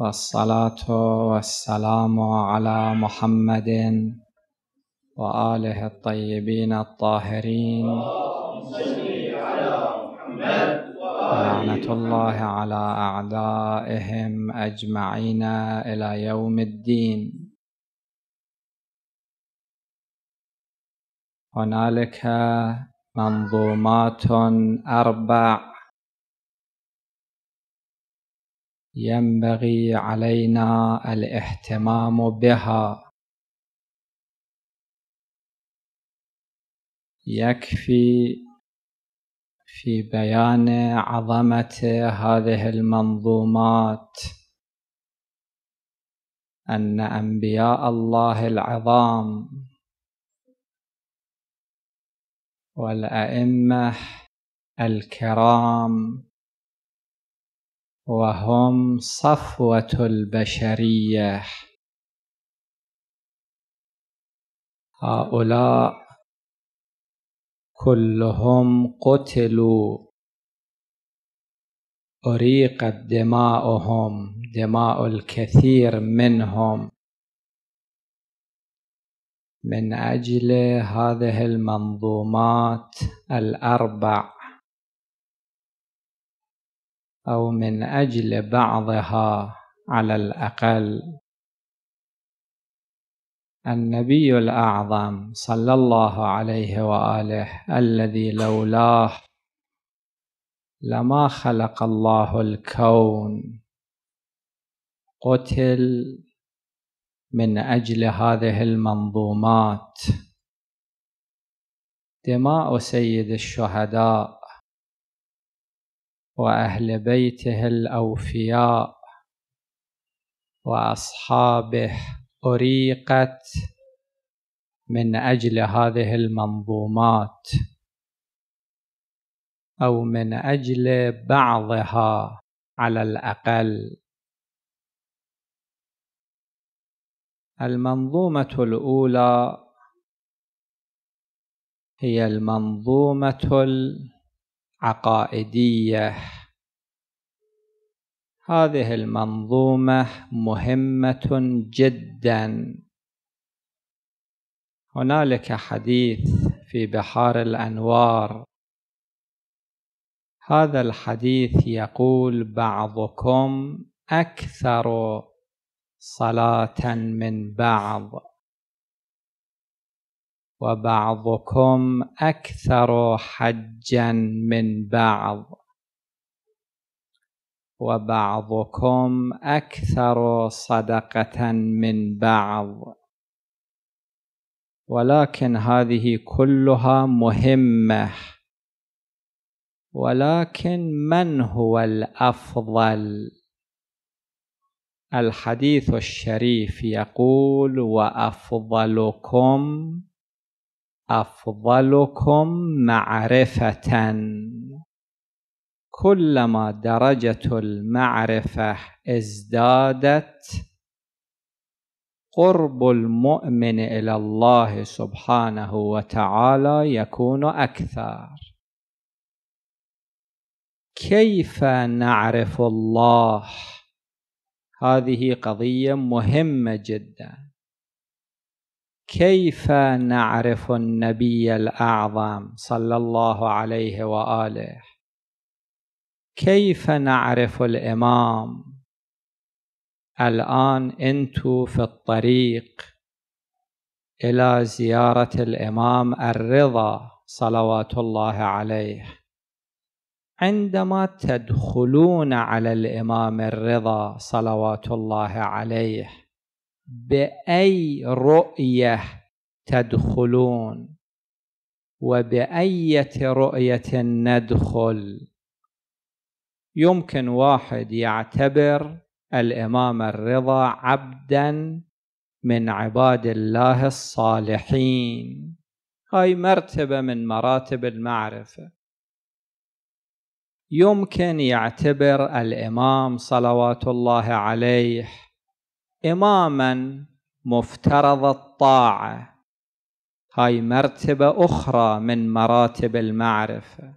والصلاة والسلام على محمد وآله الطيبين الطاهرين لعنة الله على أعدائهم أجمعين إلى يوم الدين هنالك منظومات أربع ينبغي علينا الاهتمام بها يكفي في بيان عظمه هذه المنظومات ان انبياء الله العظام والائمه الكرام وهم صفوة البشرية هؤلاء كلهم قتلوا أريقت دماؤهم دماء الكثير منهم من أجل هذه المنظومات الأربع أو من أجل بعضها على الأقل النبي الأعظم صلى الله عليه وآله الذي لولاه لما خلق الله الكون قتل من أجل هذه المنظومات دماء سيد الشهداء واهل بيته الاوفياء واصحابه اريقت من اجل هذه المنظومات او من اجل بعضها على الاقل المنظومه الاولى هي المنظومه عقائدية هذه المنظومة مهمة جدا هنالك حديث في بحار الأنوار هذا الحديث يقول بعضكم أكثر صلاة من بعض وبعضكم اكثر حجا من بعض وبعضكم اكثر صدقه من بعض ولكن هذه كلها مهمه ولكن من هو الافضل الحديث الشريف يقول وافضلكم أفضلكم معرفة كلما درجة المعرفة ازدادت قرب المؤمن إلى الله سبحانه وتعالى يكون أكثر كيف نعرف الله؟ هذه قضية مهمة جداً كيف نعرف النبي الأعظم صلى الله عليه وآله كيف نعرف الإمام الآن أنتم في الطريق إلى زيارة الإمام الرضا صلوات الله عليه عندما تدخلون على الإمام الرضا صلوات الله عليه باي رؤيه تدخلون وبايه رؤيه ندخل يمكن واحد يعتبر الامام الرضا عبدا من عباد الله الصالحين هاي مرتبه من مراتب المعرفه يمكن يعتبر الامام صلوات الله عليه إماما مفترض الطاعة هاي مرتبة أخرى من مراتب المعرفة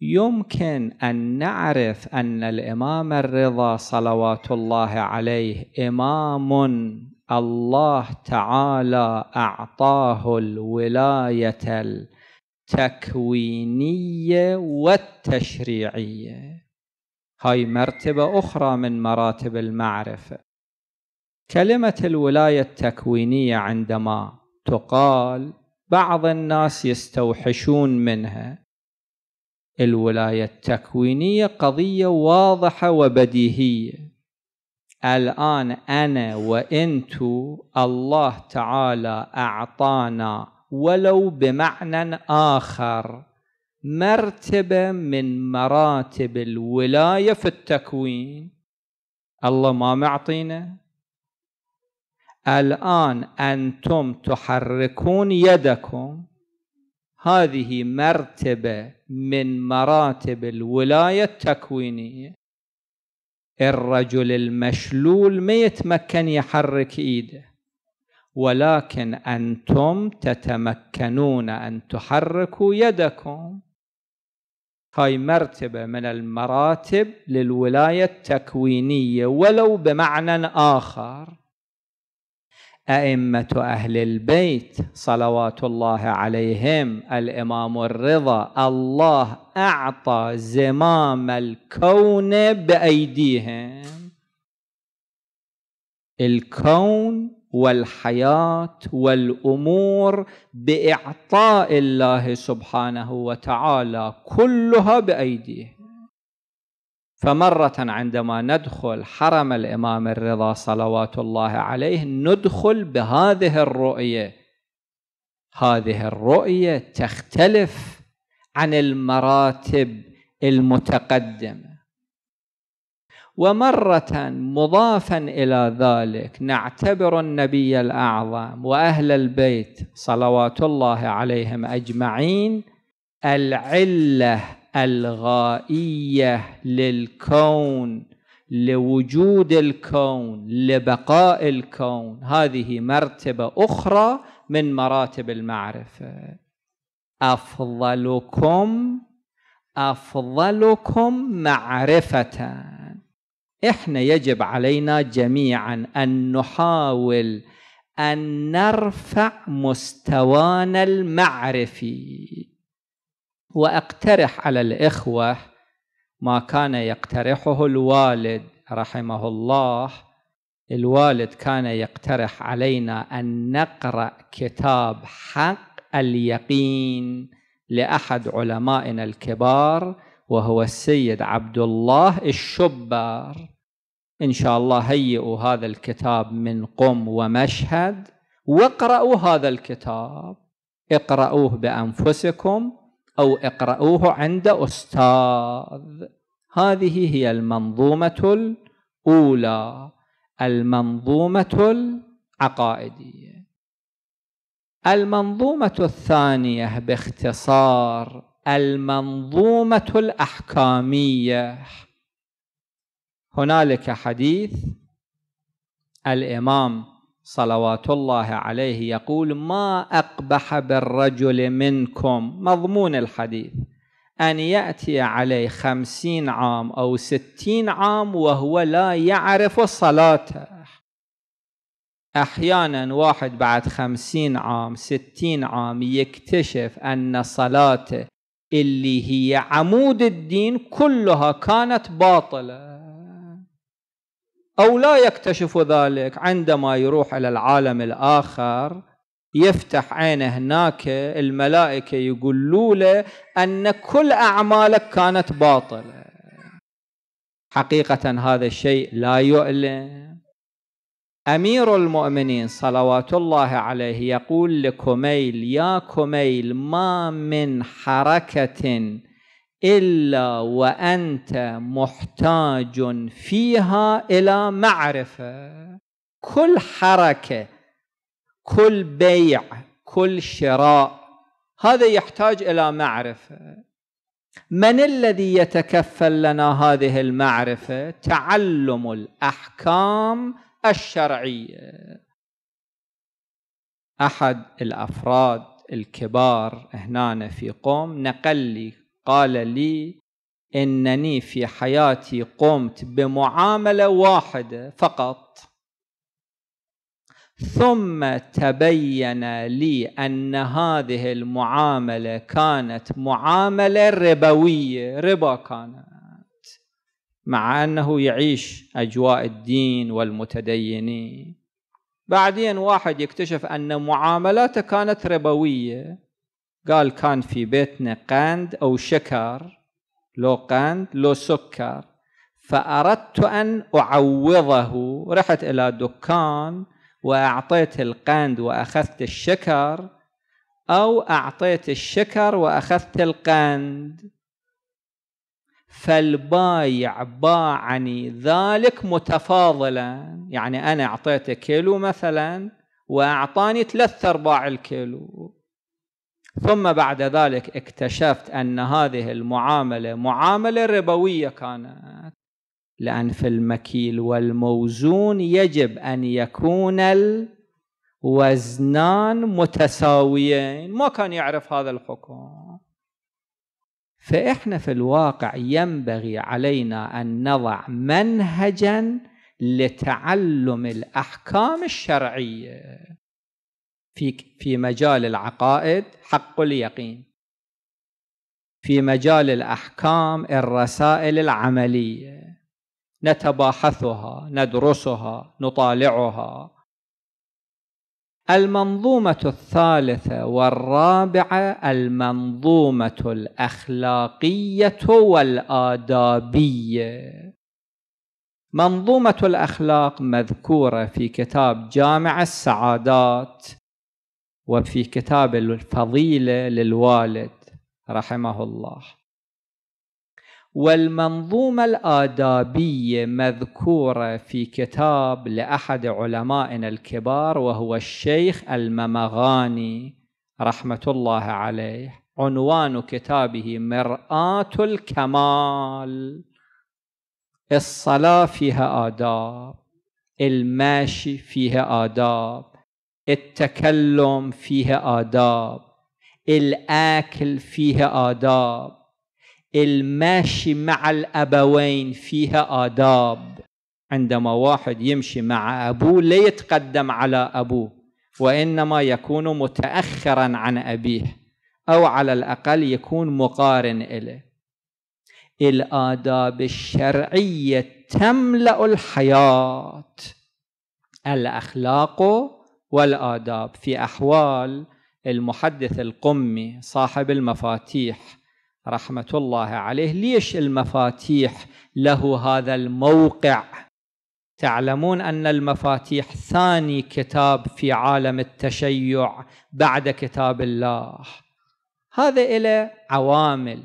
يمكن أن نعرف أن الإمام الرضا صلوات الله عليه إمام الله تعالى أعطاه الولاية التكوينية والتشريعية هاي مرتبة أخرى من مراتب المعرفة كلمة الولاية التكوينية عندما تقال بعض الناس يستوحشون منها الولاية التكوينية قضية واضحة وبديهية الآن أنا وإنتو الله تعالى أعطانا ولو بمعنى آخر مرتبة من مراتب الولاية في التكوين الله ما معطينا الآن أنتم تحركون يدكم هذه مرتبة من مراتب الولاية التكوينية الرجل المشلول ما يتمكن يحرك ايده ولكن انتم تتمكنون ان تحركوا يدكم هاي مرتبة من المراتب للولاية التكوينية ولو بمعنى آخر أئمة أهل البيت صلوات الله عليهم الإمام الرضا الله أعطى زمام الكون بأيديهم الكون والحياه والامور باعطاء الله سبحانه وتعالى كلها بايديه فمره عندما ندخل حرم الامام الرضا صلوات الله عليه ندخل بهذه الرؤيه هذه الرؤيه تختلف عن المراتب المتقدمه ومرة مضافا إلى ذلك نعتبر النبي الأعظم وأهل البيت صلوات الله عليهم أجمعين العلة الغائية للكون لوجود الكون لبقاء الكون هذه مرتبة أخرى من مراتب المعرفة أفضلكم أفضلكم معرفةً احنا يجب علينا جميعا ان نحاول ان نرفع مستوانا المعرفي واقترح على الاخوه ما كان يقترحه الوالد رحمه الله الوالد كان يقترح علينا ان نقرا كتاب حق اليقين لاحد علمائنا الكبار وهو السيد عبد الله الشبار إن شاء الله هيئوا هذا الكتاب من قم ومشهد واقرأوا هذا الكتاب اقرأوه بأنفسكم أو اقرأوه عند أستاذ هذه هي المنظومة الأولى المنظومة العقائدية المنظومة الثانية باختصار المنظومة الأحكامية هنالك حديث الإمام صلوات الله عليه يقول ما أقبح بالرجل منكم مضمون الحديث أن يأتي عليه خمسين عام أو ستين عام وهو لا يعرف الصلاة أحيانا واحد بعد خمسين عام ستين عام يكتشف أن صلاته اللي هي عمود الدين كلها كانت باطلة أو لا يكتشف ذلك عندما يروح إلى العالم الآخر يفتح عينه هناك الملائكة يقولوا له أن كل أعمالك كانت باطلة حقيقة هذا الشيء لا يؤلم أمير المؤمنين صلوات الله عليه يقول لكميل يا كميل ما من حركة إلا وأنت محتاج فيها إلى معرفة كل حركة كل بيع كل شراء هذا يحتاج إلى معرفة من الذي يتكفل لنا هذه المعرفة؟ تعلم الأحكام الشرعية أحد الأفراد الكبار هنا في قوم نقل لي قال لي انني في حياتي قمت بمعامله واحده فقط ثم تبين لي ان هذه المعامله كانت معامله ربويه ربا كانت مع انه يعيش اجواء الدين والمتدينين بعدين واحد يكتشف ان معاملاته كانت ربويه قال كان في بيتنا قند أو شكر لو قند لو سكر فأردت أن أعوضه رحت إلى دكان وأعطيت القند وأخذت الشكر أو أعطيت الشكر وأخذت القند فالبايع باعني ذلك متفاضلا يعني أنا أعطيته كيلو مثلا وأعطاني ثلاثة أرباع الكيلو ثم بعد ذلك اكتشفت أن هذه المعاملة معاملة ربوية كانت لأن في المكيل والموزون يجب أن يكون الوزنان متساويين ما كان يعرف هذا الحكم فإحنا في الواقع ينبغي علينا أن نضع منهجاً لتعلم الأحكام الشرعية في في مجال العقائد حق اليقين في مجال الأحكام الرسائل العملية نتباحثها ندرسها نطالعها المنظومة الثالثة والرابعة المنظومة الأخلاقية والآدابية منظومة الأخلاق مذكورة في كتاب جامع السعادات وفي كتاب الفضيلة للوالد رحمه الله والمنظومة الآدابية مذكورة في كتاب لأحد علمائنا الكبار وهو الشيخ الممغاني رحمة الله عليه عنوان كتابه مرآة الكمال الصلاة فيها آداب الماشي فيها آداب التكلم فيه آداب الآكل فيه آداب المشي مع الأبوين فيه آداب عندما واحد يمشي مع أبوه لا يتقدم على أبوه وإنما يكون متأخرا عن أبيه أو على الأقل يكون مقارن إليه الآداب الشرعية تملأ الحياة الأخلاق والآداب في أحوال المحدث القمي صاحب المفاتيح رحمة الله عليه ليش المفاتيح له هذا الموقع تعلمون أن المفاتيح ثاني كتاب في عالم التشيع بعد كتاب الله هذا إلى عوامل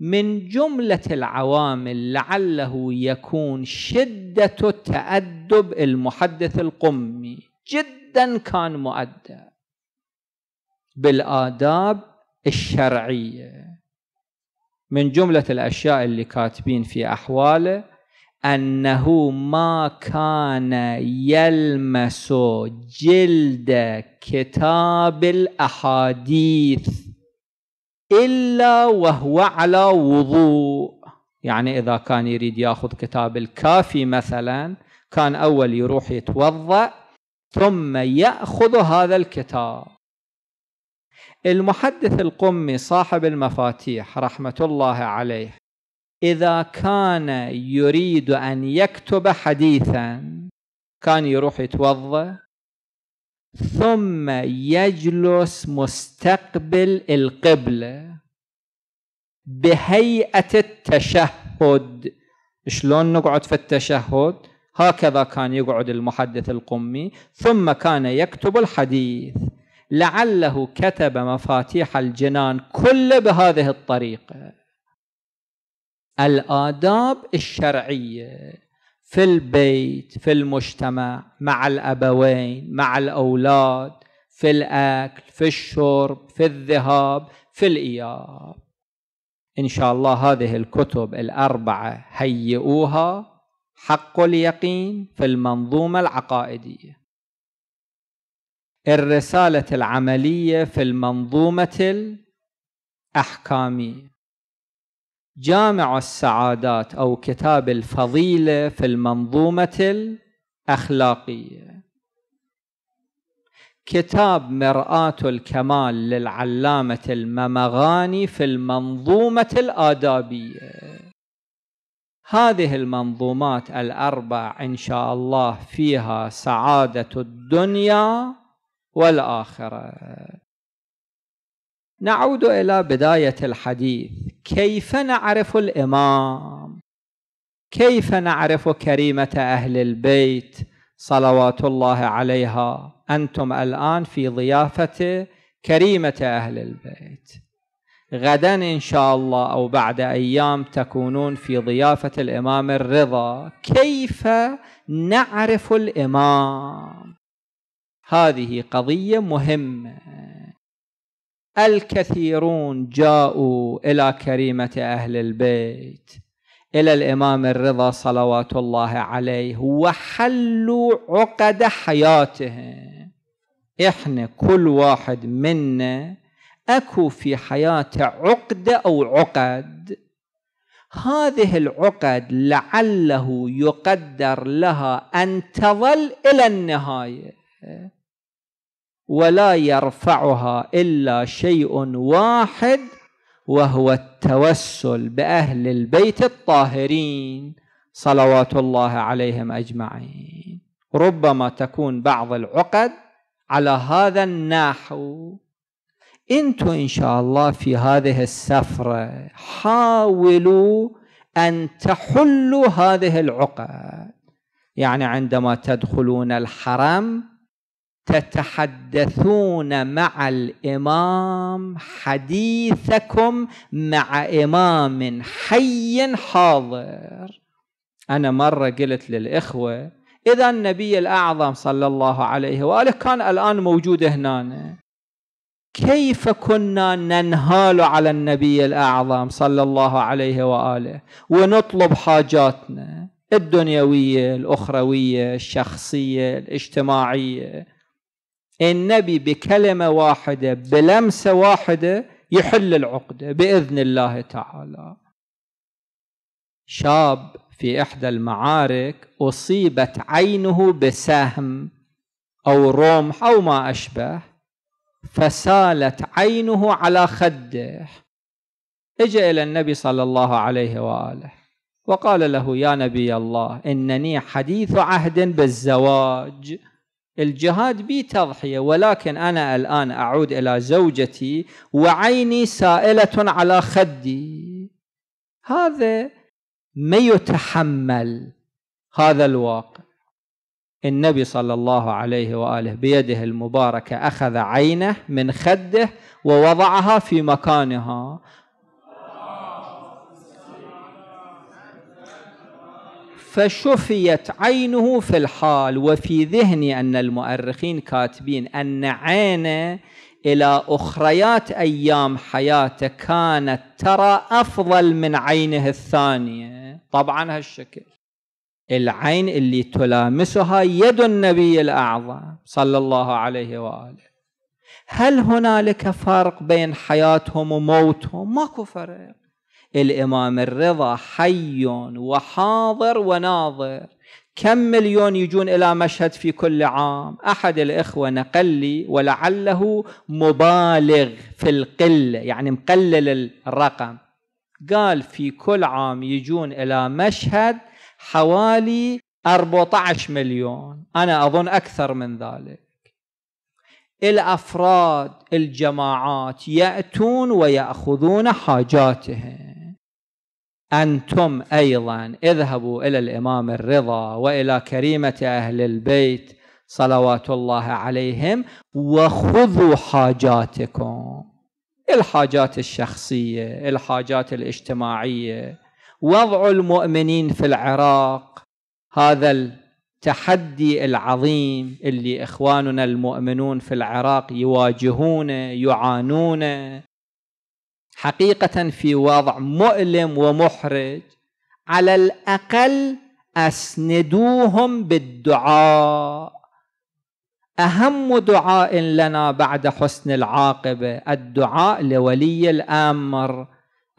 من جملة العوامل لعله يكون شدة تأدب المحدث القمي جدا جدا كان مؤدب بالآداب الشرعية من جملة الأشياء اللي كاتبين في أحواله أنه ما كان يلمس جلد كتاب الأحاديث إلا وهو على وضوء يعني إذا كان يريد يأخذ كتاب الكافي مثلا كان أول يروح يتوضأ ثم يأخذ هذا الكتاب المحدث القمي صاحب المفاتيح رحمة الله عليه إذا كان يريد أن يكتب حديثا كان يروح يتوضأ ثم يجلس مستقبل القبلة بهيئة التشهد شلون نقعد في التشهد هكذا كان يقعد المحدث القمي ثم كان يكتب الحديث لعله كتب مفاتيح الجنان كل بهذه الطريقة الآداب الشرعية في البيت في المجتمع مع الأبوين مع الأولاد في الأكل في الشرب في الذهاب في الإياب إن شاء الله هذه الكتب الأربعة هيئوها حق اليقين في المنظومة العقائدية الرسالة العملية في المنظومة الأحكامية جامع السعادات أو كتاب الفضيلة في المنظومة الأخلاقية كتاب مرآة الكمال للعلامة الممغاني في المنظومة الآدابية هذه المنظومات الأربع إن شاء الله فيها سعادة الدنيا والآخرة نعود إلى بداية الحديث كيف نعرف الإمام كيف نعرف كريمة أهل البيت صلوات الله عليها أنتم الآن في ضيافة كريمة أهل البيت غدا إن شاء الله أو بعد أيام تكونون في ضيافة الإمام الرضا كيف نعرف الإمام هذه قضية مهمة الكثيرون جاءوا إلى كريمة أهل البيت إلى الإمام الرضا صلوات الله عليه وحلوا عقد حياتهم إحنا كل واحد منا اكو في حياته عقده او عقد هذه العقد لعله يقدر لها ان تظل الى النهايه ولا يرفعها الا شيء واحد وهو التوسل باهل البيت الطاهرين صلوات الله عليهم اجمعين ربما تكون بعض العقد على هذا النحو انتم ان شاء الله في هذه السفره حاولوا ان تحلوا هذه العقد يعني عندما تدخلون الحرم تتحدثون مع الامام حديثكم مع امام حي حاضر انا مره قلت للاخوه اذا النبي الاعظم صلى الله عليه واله كان الان موجود هنا كيف كنا ننهال على النبي الأعظم صلى الله عليه وآله ونطلب حاجاتنا الدنيوية الأخروية الشخصية الاجتماعية النبي بكلمة واحدة بلمسة واحدة يحل العقدة بإذن الله تعالى شاب في إحدى المعارك أصيبت عينه بسهم أو رمح أو ما أشبه فسالت عينه على خده اجى الى النبي صلى الله عليه واله وقال له يا نبي الله انني حديث عهد بالزواج الجهاد بي تضحيه ولكن انا الان اعود الى زوجتي وعيني سائله على خدي هذا ما يتحمل هذا الواقع النبي صلى الله عليه واله بيده المباركه اخذ عينه من خده ووضعها في مكانها فشفيت عينه في الحال وفي ذهني ان المؤرخين كاتبين ان عينه الى اخريات ايام حياته كانت ترى افضل من عينه الثانيه طبعا هالشكل العين اللي تلامسها يد النبي الأعظم صلى الله عليه وآله هل هنالك فرق بين حياتهم وموتهم ماكو فرق الإمام الرضا حي وحاضر وناظر كم مليون يجون إلى مشهد في كل عام أحد الإخوة نقل لي ولعله مبالغ في القلة يعني مقلل الرقم قال في كل عام يجون إلى مشهد حوالي 14 مليون أنا أظن أكثر من ذلك الافراد الجماعات ياتون وياخذون حاجاتهم انتم ايضا اذهبوا الى الامام الرضا والى كريمه اهل البيت صلوات الله عليهم وخذوا حاجاتكم الحاجات الشخصيه الحاجات الاجتماعيه وضع المؤمنين في العراق هذا التحدي العظيم اللي إخواننا المؤمنون في العراق يواجهونه يعانونه حقيقة في وضع مؤلم ومحرج على الأقل أسندوهم بالدعاء أهم دعاء لنا بعد حسن العاقبة الدعاء لولي الأمر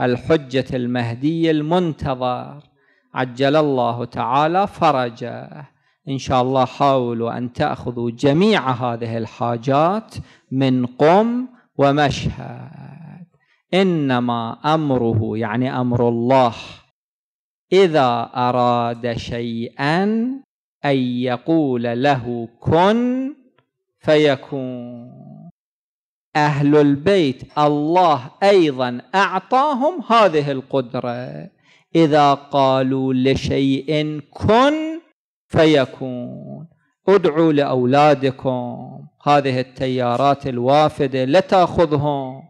الحجة المهدي المنتظر عجل الله تعالى فرجه إن شاء الله حاولوا أن تأخذوا جميع هذه الحاجات من قم ومشهد إنما أمره يعني أمر الله إذا أراد شيئا أن يقول له كن فيكون أهل البيت الله أيضا أعطاهم هذه القدرة إذا قالوا لشيء كن فيكون ادعوا لأولادكم هذه التيارات الوافدة لتأخذهم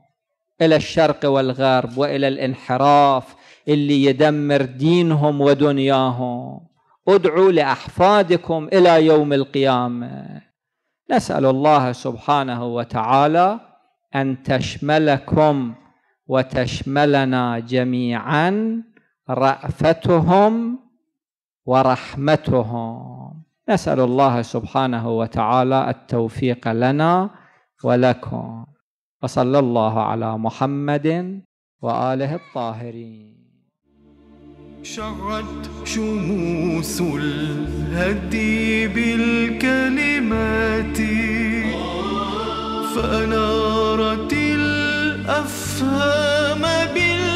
إلى الشرق والغرب وإلى الانحراف اللي يدمر دينهم ودنياهم ادعوا لأحفادكم إلى يوم القيامة نسأل الله سبحانه وتعالى أن تشملكم وتشملنا جميعا رأفتهم ورحمتهم نسأل الله سبحانه وتعالى التوفيق لنا ولكم وصلى الله على محمد وآله الطاهرين شعت شموس الهدي بالكلمات فأنارت الأفهام بالله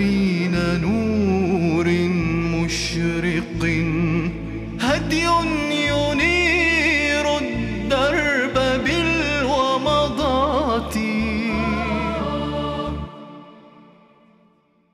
Marie.